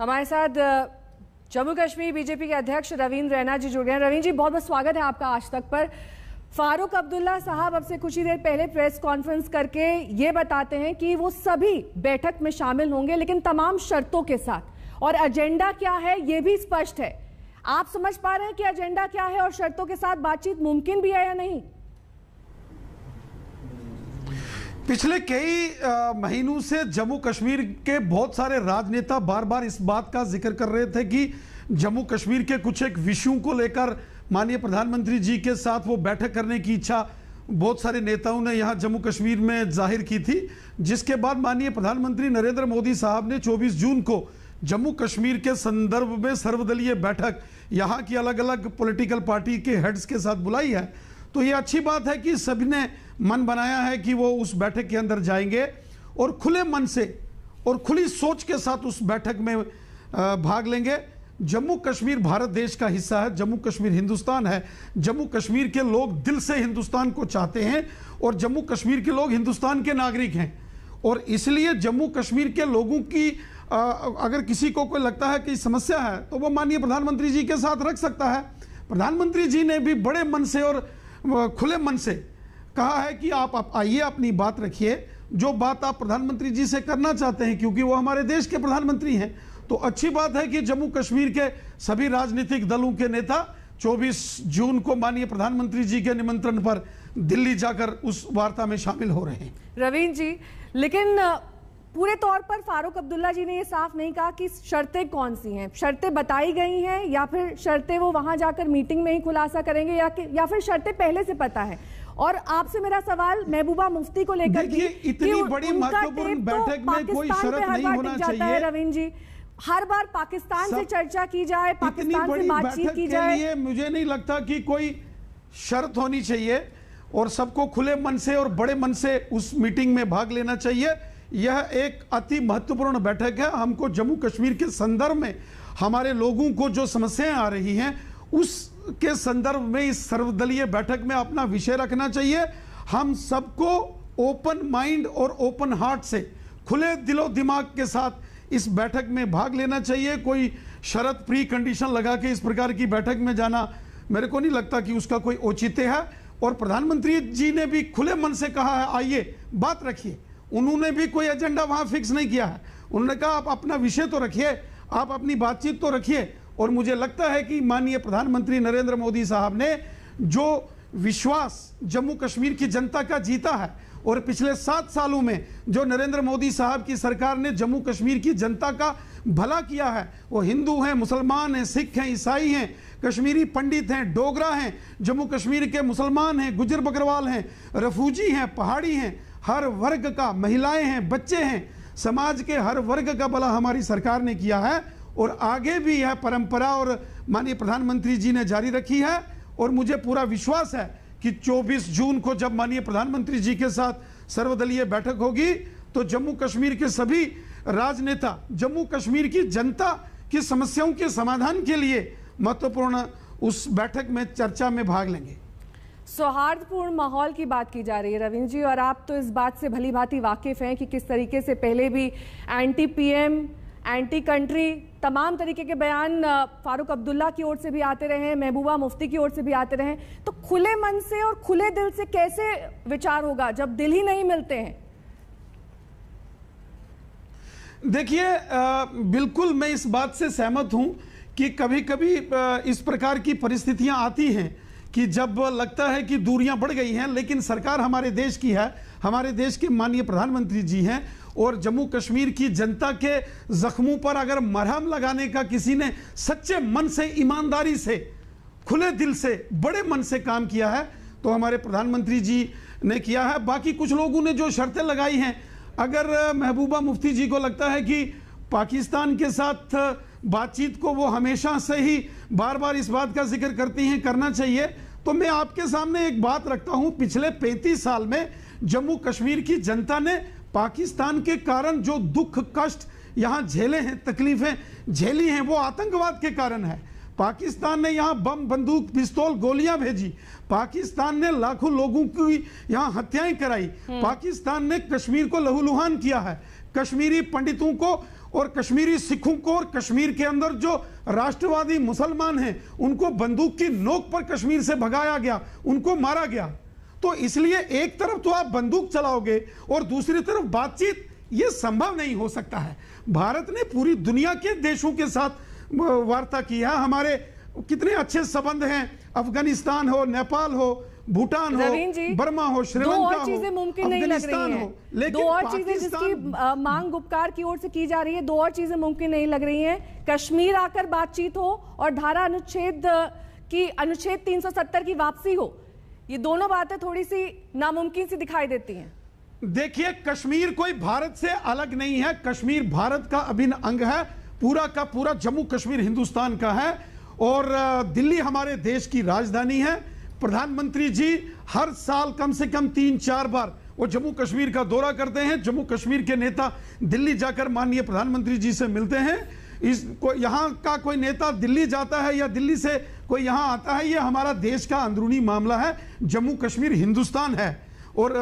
हमारे साथ जम्मू कश्मीर बीजेपी के अध्यक्ष रविंद्र रैना जी जुड़ गए हैं रविंद्र जी बहुत बहुत स्वागत है आपका आज तक पर फारूक अब्दुल्ला साहब अब से कुछ ही देर पहले प्रेस कॉन्फ्रेंस करके ये बताते हैं कि वो सभी बैठक में शामिल होंगे लेकिन तमाम शर्तों के साथ और एजेंडा क्या है ये भी स्पष्ट है आप समझ पा रहे हैं कि एजेंडा क्या है और शर्तों के साथ बातचीत मुमकिन भी है या नहीं पिछले कई महीनों से जम्मू कश्मीर के बहुत सारे राजनेता बार बार इस बात का जिक्र कर रहे थे कि जम्मू कश्मीर के कुछ एक विषयों को लेकर माननीय प्रधानमंत्री जी के साथ वो बैठक करने की इच्छा बहुत सारे नेताओं ने यहाँ जम्मू कश्मीर में जाहिर की थी जिसके बाद माननीय प्रधानमंत्री नरेंद्र मोदी साहब ने 24 जून को जम्मू कश्मीर के संदर्भ में सर्वदलीय बैठक यहाँ की अलग अलग पॉलिटिकल पार्टी के हेड्स के साथ बुलाई है तो ये अच्छी बात है कि सभी ने मन बनाया है कि वो उस बैठक के अंदर जाएंगे और खुले मन से और खुली सोच के साथ उस बैठक में भाग लेंगे जम्मू कश्मीर भारत देश का हिस्सा है जम्मू कश्मीर हिंदुस्तान है जम्मू कश्मीर के लोग दिल से हिंदुस्तान को चाहते हैं और जम्मू कश्मीर के लोग हिंदुस्तान के नागरिक हैं और इसलिए जम्मू कश्मीर के लोगों की आ, अगर किसी को कोई लगता है कि समस्या है तो वो माननीय प्रधानमंत्री जी के साथ रख सकता है प्रधानमंत्री जी ने भी बड़े मन से और खुले मन से कहा है कि आप, आइए अपनी बात रखिए जो बात आप प्रधानमंत्री जी से करना चाहते हैं क्योंकि वो हमारे देश के प्रधानमंत्री हैं तो अच्छी बात है कि जम्मू कश्मीर के सभी राजनीतिक दलों के नेता 24 जून को माननीय प्रधानमंत्री जी के निमंत्रण पर दिल्ली जाकर उस वार्ता में शामिल हो रहे हैं रवीन जी लेकिन पूरे तौर पर फारूक अब्दुल्ला जी ने यह साफ नहीं कहा कि शर्तें कौन सी हैं शर्तें बताई गई हैं या फिर शर्तें वो वहां जाकर मीटिंग में ही खुलासा करेंगे या कि, या फिर शर्तें पहले से पता है और आपसे मेरा सवाल महबूबा मुफ्ती को लेकर इतनी बड़ी महत्वपूर्ण तो बैठक में कोई शर्त नहीं होना चाहिए रविंद्र जी हर बार पाकिस्तान से चर्चा की जाए पाकिस्तान से बातचीत की जाए मुझे नहीं लगता कि कोई शर्त होनी चाहिए और सबको खुले मन से और बड़े मन से उस मीटिंग में भाग लेना चाहिए यह एक अति महत्वपूर्ण बैठक है हमको जम्मू कश्मीर के संदर्भ में हमारे लोगों को जो समस्याएं आ रही हैं उसके संदर्भ में इस सर्वदलीय बैठक में अपना विषय रखना चाहिए हम सबको ओपन माइंड और ओपन हार्ट से खुले दिलो दिमाग के साथ इस बैठक में भाग लेना चाहिए कोई शरत प्री कंडीशन लगा के इस प्रकार की बैठक में जाना मेरे को नहीं लगता कि उसका कोई औचित्य है और प्रधानमंत्री जी ने भी खुले मन से कहा है आइए बात रखिए उन्होंने भी कोई एजेंडा वहाँ फिक्स नहीं किया है उन्होंने कहा आप अपना विषय तो रखिए आप अपनी बातचीत तो रखिए और मुझे लगता है कि माननीय प्रधानमंत्री नरेंद्र मोदी साहब ने जो विश्वास जम्मू कश्मीर की जनता का जीता है और पिछले सात सालों में जो नरेंद्र मोदी साहब की सरकार ने जम्मू कश्मीर की जनता का भला किया है वो हिंदू हैं मुसलमान हैं सिख हैं ईसाई हैं कश्मीरी पंडित हैं डोगरा हैं जम्मू कश्मीर के मुसलमान हैं गुजर बकरवाल हैं रफूजी हैं पहाड़ी हैं हर वर्ग का महिलाएं हैं बच्चे हैं समाज के हर वर्ग का भला हमारी सरकार ने किया है और आगे भी यह परंपरा और माननीय प्रधानमंत्री जी ने जारी रखी है और मुझे पूरा विश्वास है कि 24 जून को जब माननीय प्रधानमंत्री जी के साथ सर्वदलीय बैठक होगी तो जम्मू कश्मीर के सभी राजनेता जम्मू कश्मीर की जनता की समस्याओं के समाधान के लिए महत्वपूर्ण उस बैठक में चर्चा में भाग लेंगे सौहार्दपूर्ण माहौल की बात की जा रही है रविंद्र जी और आप तो इस बात से भली भांति वाकिफ़ हैं कि किस तरीके से पहले भी एंटी पीएम एंटी कंट्री तमाम तरीके के बयान फारूक अब्दुल्ला की ओर से भी आते रहे महबूबा मुफ्ती की ओर से भी आते रहे तो खुले मन से और खुले दिल से कैसे विचार होगा जब दिल ही नहीं मिलते हैं देखिए बिल्कुल मैं इस बात से सहमत हूं कि कभी कभी इस प्रकार की परिस्थितियां आती हैं कि जब लगता है कि दूरियां बढ़ गई हैं लेकिन सरकार हमारे देश की है हमारे देश के माननीय प्रधानमंत्री जी हैं और जम्मू कश्मीर की जनता के जख्मों पर अगर मरहम लगाने का किसी ने सच्चे मन से ईमानदारी से खुले दिल से बड़े मन से काम किया है तो हमारे प्रधानमंत्री जी ने किया है बाकी कुछ लोगों ने जो शर्तें लगाई हैं अगर महबूबा मुफ्ती जी को लगता है कि पाकिस्तान के साथ बातचीत को वो हमेशा से ही बार बार इस बात का जिक्र करती हैं करना चाहिए तो मैं आपके सामने एक बात रखता हूँ पिछले पैंतीस साल में जम्मू कश्मीर की जनता ने पाकिस्तान के कारण जो दुख कष्ट यहाँ झेले हैं तकलीफें झेली हैं वो आतंकवाद के कारण है पाकिस्तान ने यहाँ बम बंदूक पिस्तौल गोलियां भेजी पाकिस्तान ने लाखों लोगों की यहाँ हत्याएं कराई हम्म। पाकिस्तान ने कश्मीर को लहूलुहान किया है कश्मीरी पंडितों को और कश्मीरी सिखों को और कश्मीर के अंदर जो राष्ट्रवादी मुसलमान हैं उनको बंदूक की नोक पर कश्मीर से भगाया गया उनको मारा गया तो इसलिए एक तरफ तो आप बंदूक चलाओगे और दूसरी तरफ बातचीत ये संभव नहीं हो सकता है भारत ने पूरी दुनिया के देशों के साथ वार्ता की है हमारे कितने अच्छे संबंध हैं अफगानिस्तान हो नेपाल हो भूटान हो बर्मा हो श्रीलंका चीजें मुमकिन नहीं लग रही लेकिन दो और चीजें जिसकी मांग गुपकार की ओर से की जा रही है दो और चीजें मुमकिन नहीं लग रही है कश्मीर आकर बातचीत हो और धारा अनुच्छेद की अनुच्छेद 370 की वापसी हो ये दोनों बातें थोड़ी सी नामुमकिन सी दिखाई देती हैं देखिए कश्मीर कोई भारत से अलग नहीं है कश्मीर भारत का अभिन्न अंग है पूरा का पूरा जम्मू कश्मीर हिंदुस्तान का है और दिल्ली हमारे देश की राजधानी है प्रधानमंत्री जी हर साल कम से कम तीन चार बार वो जम्मू कश्मीर का दौरा करते हैं जम्मू कश्मीर के नेता दिल्ली जाकर माननीय प्रधानमंत्री जी से मिलते हैं इस को यहाँ का कोई नेता दिल्ली जाता है या दिल्ली से कोई यहाँ आता है ये हमारा देश का अंदरूनी मामला है जम्मू कश्मीर हिंदुस्तान है और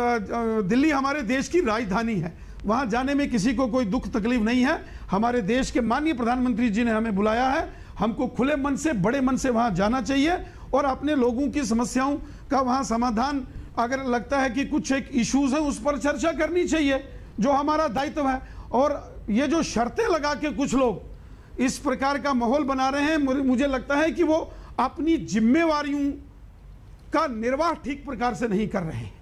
दिल्ली हमारे देश की राजधानी है वहाँ जाने में किसी को कोई दुख तकलीफ नहीं है हमारे देश के माननीय प्रधानमंत्री जी ने हमें बुलाया है हमको खुले मन से बड़े मन से वहाँ जाना चाहिए और अपने लोगों की समस्याओं का वहाँ समाधान अगर लगता है कि कुछ एक इश्यूज है उस पर चर्चा करनी चाहिए जो हमारा दायित्व है और ये जो शर्तें लगा के कुछ लोग इस प्रकार का माहौल बना रहे हैं मुझे लगता है कि वो अपनी जिम्मेवारियों का निर्वाह ठीक प्रकार से नहीं कर रहे हैं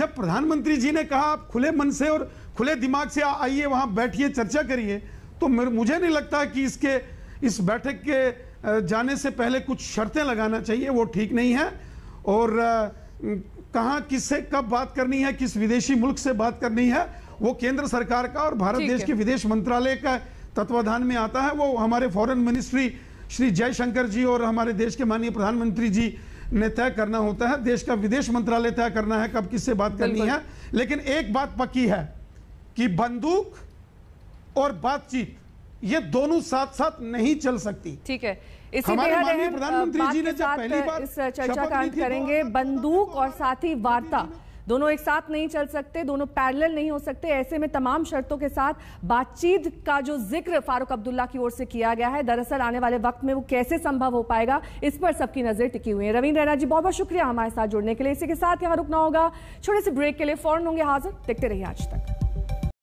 जब प्रधानमंत्री जी ने कहा आप खुले मन से और खुले दिमाग से आइए वहाँ बैठिए चर्चा करिए तो मुझे नहीं लगता कि इसके इस बैठक के जाने से पहले कुछ शर्तें लगाना चाहिए वो ठीक नहीं है और कहाँ किससे कब बात करनी है किस विदेशी मुल्क से बात करनी है वो केंद्र सरकार का और भारत देश के विदेश मंत्रालय का तत्वाधान में आता है वो हमारे फॉरेन मिनिस्ट्री श्री जयशंकर जी और हमारे देश के माननीय प्रधानमंत्री जी ने तय करना होता है देश का विदेश मंत्रालय तय करना है कब किससे बात करनी है लेकिन एक बात पक्की है कि बंदूक और बातचीत ये दोनों साथ साथ नहीं चल सकती ठीक है इसी हमारे प्रधानमंत्री जी ने जब पहली बार इस चर्चा का अंत करेंगे अच्छा बंदूक और साथ ही वार्ता दोनों एक साथ नहीं चल सकते दोनों पैरेलल नहीं हो सकते ऐसे में तमाम शर्तों के साथ बातचीत का जो जिक्र फारूक अब्दुल्ला की ओर से किया गया है दरअसल आने वाले वक्त में वो कैसे संभव हो पाएगा इस पर सबकी नजर टिकी हुई है रविंद्र रैना जी बहुत बहुत शुक्रिया हमारे साथ जुड़ने के लिए इसी के साथ यहाँ रुकना होगा छोटे से ब्रेक के लिए फौरन होंगे हाजिर देखते रहिए आज तक